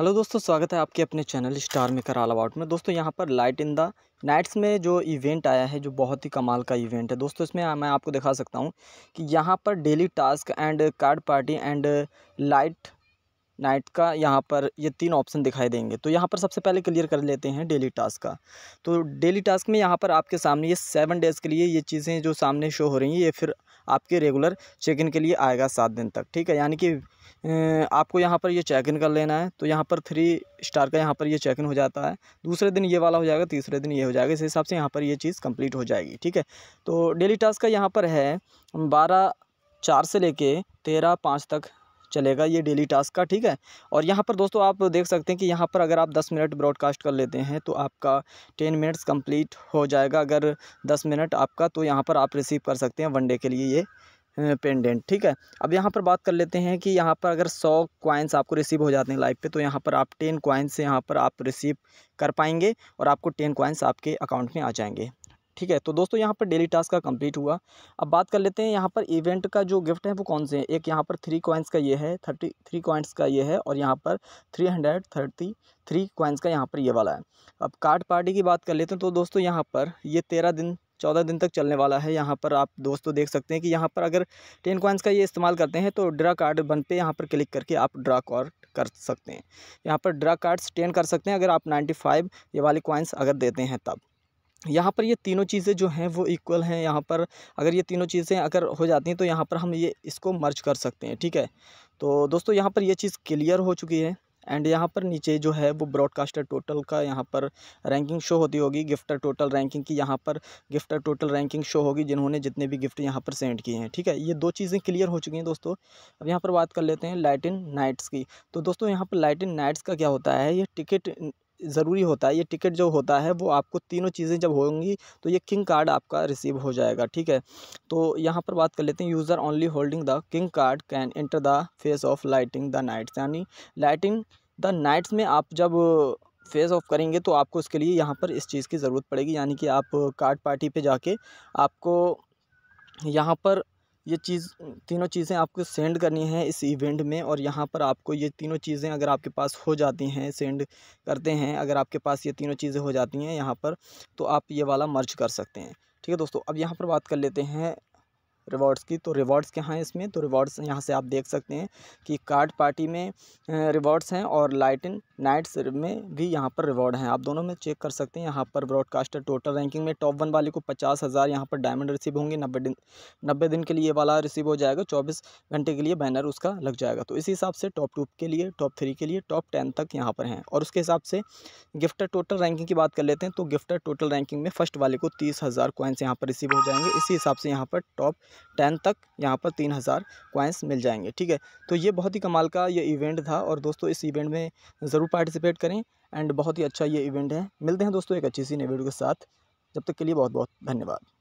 hello दोस्तों स्वागत है आपके अपने channel star maker all about में दोस्तों यहाँ पर लाइट इन द नाइट्स में जो इवेंट आया है जो बहुत ही कमाल का इवेंट है दोस्तों इसमें मैं आपको दिखा सकता हूँ कि यहाँ पर daily task and card party and light night का यहाँ पर ये तीन ऑप्शन दिखाई देंगे तो यहाँ पर सबसे पहले क्लियर कर लेते हैं डेली टास्क का तो डेली टास्क में यहाँ पर आपके सामने ये सेवन डेज़ के लिए ये चीज़ें जो सामने शो हो रही हैं ये फिर आपके रेगुलर चेक इन के लिए आएगा सात दिन तक ठीक है यानी कि आपको यहाँ पर ये चेक इन कर लेना है तो यहाँ पर थ्री स्टार का यहाँ पर ये चेक इन हो जाता है दूसरे दिन ये वाला हो जाएगा तीसरे दिन ये हो जाएगा इस हिसाब से यहाँ पर ये चीज़ कंप्लीट हो जाएगी ठीक है तो डेली टास्क का यहाँ पर है बारह चार से लेके तेरह पाँच तक चलेगा ये डेली टास्क का ठीक है और यहाँ पर दोस्तों आप देख सकते हैं कि यहाँ पर अगर आप दस मिनट ब्रॉडकास्ट कर लेते हैं तो आपका टेन मिनट्स कंप्लीट हो जाएगा अगर दस मिनट आपका तो यहाँ पर आप रिसीव कर सकते हैं वनडे के लिए ये पेंडेंट ठीक है अब यहाँ पर बात कर लेते हैं कि यहाँ पर अगर सौ क्वाइंस आपको रिसीव हो जाते हैं लाइफ पे तो यहाँ पर आप टेन क्वाइंस यहाँ पर आप रिसीव कर पाएंगे और आपको टेन क्वाइंस आपके अकाउंट में आ जाएंगे ठीक है तो दोस्तों यहाँ पर डेली टास्क का कंप्लीट हुआ अब बात कर लेते हैं यहाँ पर इवेंट का जो गिफ्ट है वो कौन से हैं एक यहाँ पर थ्री कॉइन्स का ये है थर्टी थ्री कॉइन्स का ये है और यहाँ पर three hundred thirty three coins का यहाँ पर ये वाला है अब कार्ड पार्टी की बात कर लेते हैं तो दोस्तों यहाँ पर ये तेरह दिन चौदह दिन तक चलने वाला है यहाँ पर आप दोस्तों देख सकते हैं कि यहाँ पर अगर टेन कॉइन्स का ये इस्तेमाल करते हैं तो ड्रा कार्ड बन पे यहाँ पर क्लिक करके आप ड्रा कार्ड कर सकते हैं यहाँ पर ड्रा कार्ड्स टेन कर सकते हैं अगर आप नाइन्टी फाइव ये वाले कॉइन्स अगर देते हैं तब यहाँ पर ये तीनों चीज़ें जो हैं वो इक्वल हैं यहाँ पर अगर ये तीनों चीज़ें अगर हो जाती हैं तो यहाँ पर हम ये इसको मर्ज कर सकते हैं ठीक है तो दोस्तों यहाँ पर ये चीज़ क्लियर हो चुकी है एंड यहाँ पर नीचे जो है वो ब्रॉडकास्टर टोटल का यहाँ पर रैंकिंग शो होती होगी गिफ्टर टोटल रैंकिंग की यहाँ पर गिफ्टर टोटल रैंकिंग शो होगी जिन्होंने जितने भी गिफ्ट यहाँ पर सेंड किए हैं ठीक है ये दो चीज़ें क्लियर हो चुकी हैं दोस्तों अब यहाँ पर बात कर लेते हैं लाइटिन नाइट्स की तो दोस्तों यहाँ पर लाइटिन नाइट्स का क्या होता है ये टिकट ज़रूरी होता है ये टिकट जो होता है वो आपको तीनों चीज़ें जब होंगी तो ये किंग कार्ड आपका रिसीव हो जाएगा ठीक है तो यहाँ पर बात कर लेते हैं user only holding the king card can enter the face off lighting the knights यानी लाइटिंग द नाइट्स में आप जब फेस ऑफ करेंगे तो आपको इसके लिए यहाँ पर इस चीज़ की ज़रूरत पड़ेगी यानी कि आप कार्ड पार्टी पे जाके आपको यहाँ पर ये चीज़ तीनों चीज़ें आपको सेंड करनी है इस इवेंट में और यहाँ पर आपको ये तीनों चीज़ें अगर आपके पास हो जाती हैं सेंड करते हैं अगर आपके पास ये तीनों चीज़ें हो जाती हैं यहाँ पर तो आप ये वाला मर्ज कर सकते हैं ठीक है दोस्तों अब यहाँ पर बात कर लेते हैं रिवॉर्ड्स की तो रिवॉर्ड्स क्या हैं इसमें तो रिवॉर्ड्स यहाँ से आप देख सकते हैं कि कार्ड पार्टी में रिवॉर्ड्स हैं और लाइटिन नाइट्स में भी यहाँ पर रिवॉर्ड हैं आप दोनों में चेक कर सकते हैं यहाँ पर ब्रॉडकास्टर टोटल रैंकिंग में टॉप वन वाले को पचास हज़ार यहाँ पर डायमंड रिसीव होंगे नब्बे दिन नब्बे दिन के लिए वाला रिसीव हो जाएगा चौबीस घंटे के लिए बैनर उसका लग जाएगा तो इसी हिसाब से टॉप टू के लिए टॉप थ्री के लिए टॉप टेन तक यहाँ पर हैं और उसके हिसाब से गिफ्टर टोटल रैंकिंग की बात कर लेते हैं तो गिफ्टर टोटल रैंकिंग में फर्स्ट वाले को तीस हज़ार कॉइन्स यहाँ पर रिसीव हो जाएंगे इसी हिसाब से यहाँ पर टॉप टेन तक यहाँ पर तीन हज़ार क्वाइंस मिल जाएंगे ठीक है तो ये बहुत ही कमाल का ये इवेंट था और दोस्तों इस इवेंट में ज़रूर पार्टिसिपेट करें एंड बहुत ही अच्छा ये इवेंट है मिलते हैं दोस्तों एक अच्छी सी नई वीडियो के साथ जब तक के लिए बहुत बहुत धन्यवाद